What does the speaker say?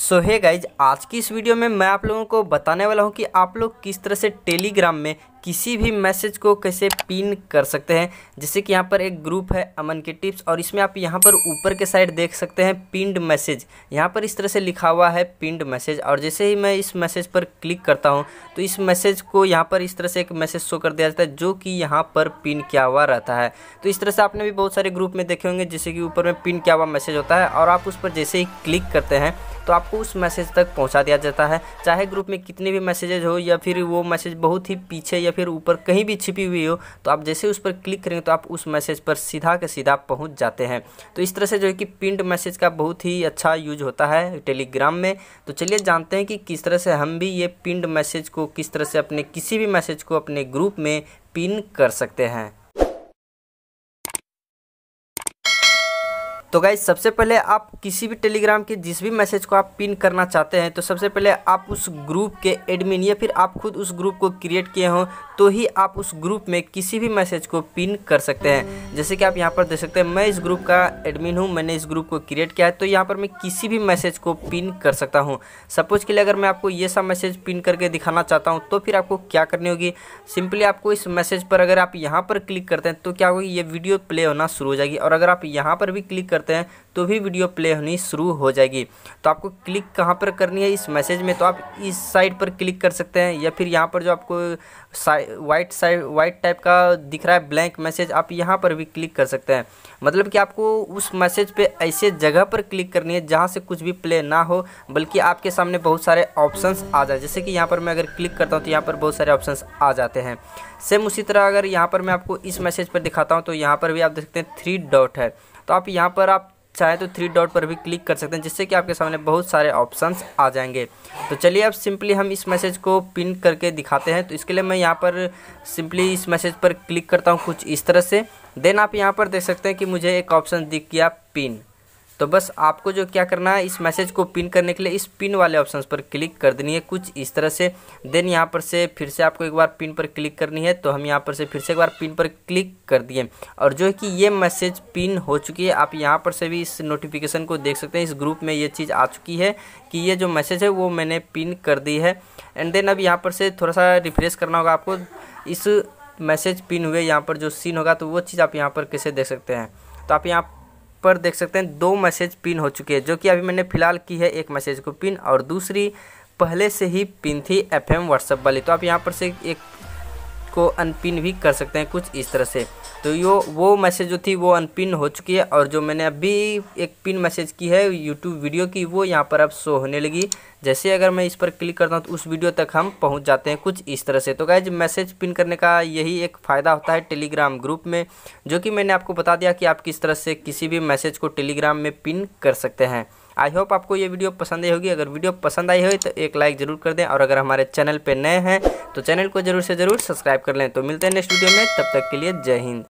सो है गाइज आज की इस वीडियो में मैं आप लोगों को बताने वाला हूँ कि आप लोग किस तरह से टेलीग्राम में किसी भी मैसेज को कैसे पिन कर सकते हैं जैसे कि यहाँ पर एक ग्रुप है अमन के टिप्स और इसमें आप यहाँ पर ऊपर के साइड देख सकते हैं पिंड मैसेज यहाँ पर इस तरह से लिखा हुआ है पिंड मैसेज और जैसे ही मैं इस मैसेज पर क्लिक करता हूँ तो इस मैसेज को यहाँ पर इस तरह से एक मैसेज शो कर दिया जाता है जो कि यहाँ पर पिन क्या हुआ रहता है तो इस तरह से आपने भी बहुत सारे ग्रुप में देखे होंगे जैसे कि ऊपर में पिन क्या हुआ मैसेज होता है और आप उस पर जैसे ही क्लिक करते हैं तो आपको उस मैसेज तक पहुँचा दिया जाता है चाहे ग्रुप में कितने भी मैसेजेज हो या फिर वो मैसेज बहुत ही पीछे या या फिर ऊपर कहीं भी छिपी हुई हो तो आप जैसे उस पर क्लिक करेंगे तो आप उस मैसेज पर सीधा के सीधा पहुंच जाते हैं तो इस तरह से जो है कि पिंड मैसेज का बहुत ही अच्छा यूज होता है टेलीग्राम में तो चलिए जानते हैं कि किस तरह से हम भी ये पिंड मैसेज को किस तरह से अपने किसी भी मैसेज को अपने ग्रुप में पिन कर सकते हैं तो गाइज सबसे पहले आप किसी भी टेलीग्राम के जिस भी मैसेज को आप पिन करना चाहते हैं तो सबसे पहले आप उस ग्रुप के एडमिन या फिर आप खुद उस ग्रुप को क्रिएट किए हों तो ही आप उस ग्रुप में किसी भी मैसेज को पिन कर सकते हैं जैसे कि आप यहाँ पर देख सकते हैं मैं इस ग्रुप का एडमिन हूँ मैंने इस ग्रुप को क्रिएट किया है तो यहाँ पर मैं किसी भी मैसेज को पिन कर सकता हूँ सपोज के लिए अगर मैं आपको ये सब मैसेज पिन करके दिखाना चाहता हूँ तो फिर आपको क्या करनी होगी सिंपली आपको इस मैसेज पर अगर आप यहाँ पर क्लिक करते हैं तो क्या होगी ये वीडियो प्ले होना शुरू हो जाएगी और अगर आप यहाँ पर भी क्लिक कर करते हैं तो भी वीडियो प्ले होनी शुरू हो जाएगी तो आपको क्लिक कहाँ पर करनी है इस मैसेज में तो आप इस साइड पर क्लिक कर सकते हैं या फिर यहाँ पर जो आपको वाइट साइड वाइट टाइप का दिख रहा है ब्लैंक मैसेज आप यहाँ पर भी क्लिक कर सकते हैं मतलब कि आपको उस मैसेज पे ऐसे जगह पर क्लिक करनी है जहाँ से कुछ भी प्ले ना हो बल्कि आपके सामने बहुत सारे ऑप्शंस आ जाए जैसे कि यहाँ पर मैं अगर क्लिक करता हूँ तो यहाँ पर बहुत सारे ऑप्शंस आ जाते हैं सेम उसी तरह अगर यहाँ पर मैं आपको इस मैसेज पर दिखाता हूँ तो यहाँ पर भी आप देख सकते हैं थ्री डॉट है तो आप यहाँ पर आप चाहे तो थ्री डॉट पर भी क्लिक कर सकते हैं जिससे कि आपके सामने बहुत सारे ऑप्शंस आ जाएंगे तो चलिए अब सिंपली हम इस मैसेज को पिन करके दिखाते हैं तो इसके लिए मैं यहाँ पर सिंपली इस मैसेज पर क्लिक करता हूँ कुछ इस तरह से देन आप यहाँ पर देख सकते हैं कि मुझे एक ऑप्शन दिख गया पिन तो बस आपको जो क्या करना है इस मैसेज को पिन करने के लिए इस पिन वाले ऑप्शन पर क्लिक कर देनी है कुछ इस तरह से देन यहाँ पर से फिर से आपको एक बार पिन पर क्लिक करनी है तो हम यहाँ पर से फिर से एक बार पिन पर क्लिक कर दिए और जो है कि ये मैसेज पिन हो चुकी है आप यहाँ पर से भी इस नोटिफिकेशन को देख सकते हैं इस ग्रुप में ये चीज़ आ चुकी है कि ये जो मैसेज है वो मैंने पिन कर दी है एंड देन अब यहाँ पर से थोड़ा सा रिफ्रेश करना होगा आपको इस मैसेज पिन हुए यहाँ पर जो सीन होगा तो वो चीज़ आप यहाँ पर कैसे देख सकते हैं तो आप यहाँ पर देख सकते हैं दो मैसेज पिन हो चुके हैं जो कि अभी मैंने फ़िलहाल की है एक मैसेज को पिन और दूसरी पहले से ही पिन थी एफ एम वाली तो आप यहाँ पर से एक को अनपिन भी कर सकते हैं कुछ इस तरह से तो यो वो मैसेज जो थी वो अनपिन हो चुकी है और जो मैंने अभी एक पिन मैसेज की है यूट्यूब वीडियो की वो यहाँ पर अब शो होने लगी जैसे अगर मैं इस पर क्लिक करता हूँ तो उस वीडियो तक हम पहुँच जाते हैं कुछ इस तरह से तो गाइज मैसेज पिन करने का यही एक फ़ायदा होता है टेलीग्राम ग्रुप में जो कि मैंने आपको बता दिया कि आप किस तरह से किसी भी मैसेज को टेलीग्राम में पिन कर सकते हैं आई होप आपको ये वीडियो पसंद आई होगी अगर वीडियो पसंद आई हो तो एक लाइक ज़रूर कर दें और अगर हमारे चैनल पर नए हैं तो चैनल को ज़रूर से ज़रूर सब्सक्राइब कर लें तो मिलते हैं नेक्स्ट वीडियो में तब तक के लिए जय हिंद